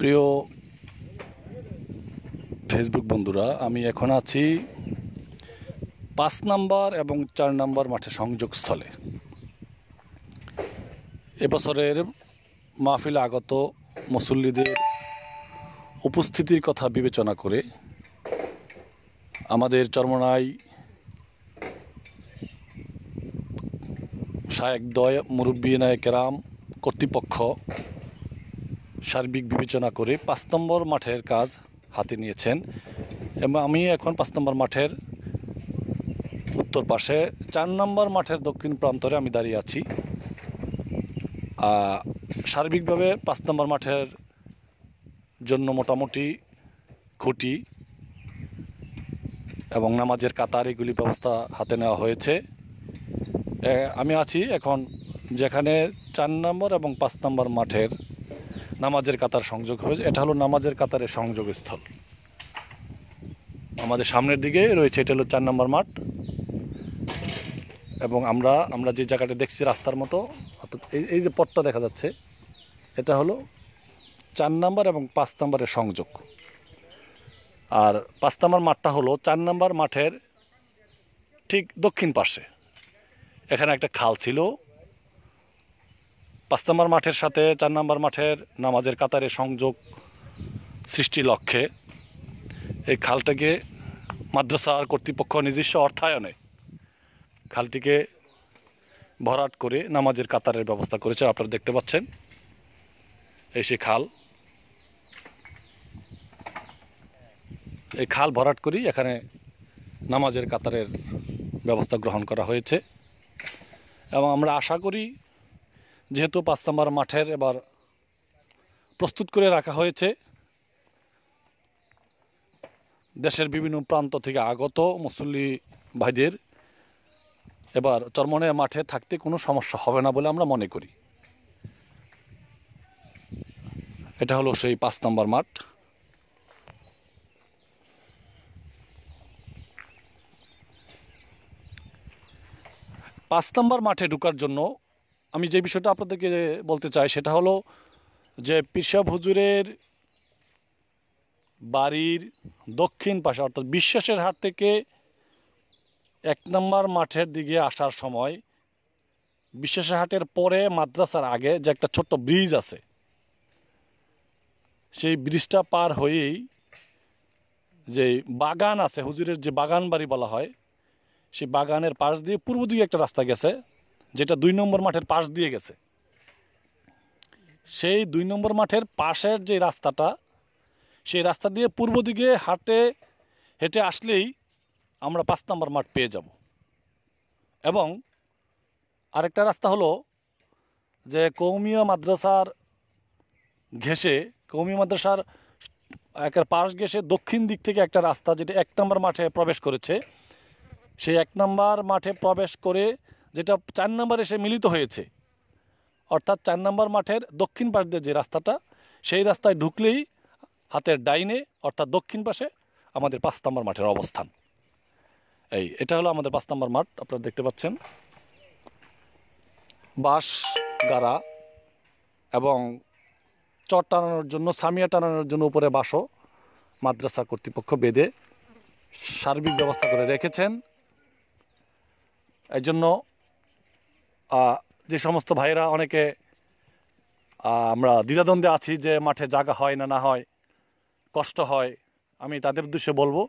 প্রিয় ফেসবুক বন্ধুরা আমি এখন আছি পাঁচ নাম্বার এবং চার নাম্বার মাঠে সংযোগস্থলে এবছরের মাহফিল আগত মুসল্লিদের উপস্থিতির কথা বিবেচনা করে আমাদের চর্মনাই শায়েক দয় মুরব্বী নায়কেরাম কর্তৃপক্ষ সার্বিক বিবেচনা করে পাঁচ নম্বর মাঠের কাজ হাতে নিয়েছেন এবং আমি এখন পাঁচ নম্বর মাঠের উত্তর পাশে চার নম্বর মাঠের দক্ষিণ প্রান্তরে আমি দাঁড়িয়ে আছি সার্বিকভাবে পাঁচ নম্বর মাঠের জন্য মোটামুটি খুঁটি এবং নামাজের কাতার এগুলি ব্যবস্থা হাতে নেওয়া হয়েছে আমি আছি এখন যেখানে চার নম্বর এবং পাঁচ নম্বর মাঠের নামাজের কাতার সংযোগ হয়েছে এটা হলো নামাজের কাতারের সংযোগস্থল আমাদের সামনের দিকে রয়েছে এটা হলো চার নম্বর মাঠ এবং আমরা আমরা যে জায়গাটা দেখছি রাস্তার মতো এই যে পথটা দেখা যাচ্ছে এটা হলো চার নাম্বার এবং পাঁচ নাম্বারের সংযোগ আর পাঁচ নাম্বার মাঠটা হলো চার নাম্বার মাঠের ঠিক দক্ষিণ পাশে এখানে একটা খাল ছিল পাঁচ নম্বর মাঠের সাথে চার নম্বর মাঠের নামাজের কাতারে সংযোগ সৃষ্টি লক্ষ্যে এই খালটাকে মাদ্রাসার কর্তৃপক্ষ নিজস্ব অর্থায়নে খালটিকে ভরাট করে নামাজের কাতারের ব্যবস্থা করেছে আপনারা দেখতে পাচ্ছেন এই সে খাল এই খাল ভরাট করি এখানে নামাজের কাতারের ব্যবস্থা গ্রহণ করা হয়েছে এবং আমরা আশা করি যেহেতু পাঁচ নম্বর মাঠের এবার প্রস্তুত করে রাখা হয়েছে দেশের বিভিন্ন প্রান্ত থেকে আগত মুসল্লি ভাইদের এবার চরমনের মাঠে থাকতে কোনো সমস্যা হবে না বলে আমরা মনে করি এটা হলো সেই পাঁচ নম্বর মাঠ পাঁচ নম্বর মাঠে ঢুকার জন্য আমি যে বিষয়টা আপনাদেরকে বলতে চাই সেটা হলো যে পিরসাব হুজুরের বাড়ির দক্ষিণ পাশে অর্থাৎ বিশ্বাসের হাত থেকে এক নম্বর মাঠের দিকে আসার সময় বিশ্বাসের হাটের পরে মাদ্রাসার আগে যে একটা ছোট্ট ব্রিজ আছে সেই ব্রিজটা পার হয়েই যে বাগান আছে হুজুরের যে বাগান বাড়ি বলা হয় সেই বাগানের পাশ দিয়ে পূর্ব দিকে একটা রাস্তা গেছে যেটা দুই নম্বর মাঠের পাশ দিয়ে গেছে সেই দুই নম্বর মাঠের পাশের যে রাস্তাটা সেই রাস্তা দিয়ে পূর্ব দিকে হাটে হেঁটে আসলেই আমরা পাঁচ নম্বর মাঠ পেয়ে যাব এবং আরেকটা রাস্তা হলো যে কৌমীয় মাদ্রাসার ঘেসে কৌমি মাদ্রাসার একের পাশ ঘেসে দক্ষিণ দিক থেকে একটা রাস্তা যেটা এক নম্বর মাঠে প্রবেশ করেছে সেই এক নম্বর মাঠে প্রবেশ করে যেটা চার নাম্বারে সে মিলিত হয়েছে অর্থাৎ চার নম্বর মাঠের দক্ষিণ পাশ দিয়ে যে রাস্তাটা সেই রাস্তায় ঢুকলেই হাতের ডাইনে অর্থাৎ দক্ষিণ পাশে আমাদের পাঁচ নম্বর মাঠের অবস্থান এই এটা হলো আমাদের পাঁচ নম্বর মাঠ আপনারা দেখতে পাচ্ছেন বাঁশ গাড়া এবং চট টানানোর জন্য সামিয়া টানানোর জন্য উপরে বাঁশও মাদ্রাসা কর্তৃপক্ষ বেঁধে সার্বিক ব্যবস্থা করে রেখেছেন এই জন্য যে সমস্ত ভাইরা অনেকে আমরা দ্বিধাদ্বন্দ্বে আছি যে মাঠে জায়গা হয় না না হয় কষ্ট হয় আমি তাদের উদ্দেশ্যে বলবো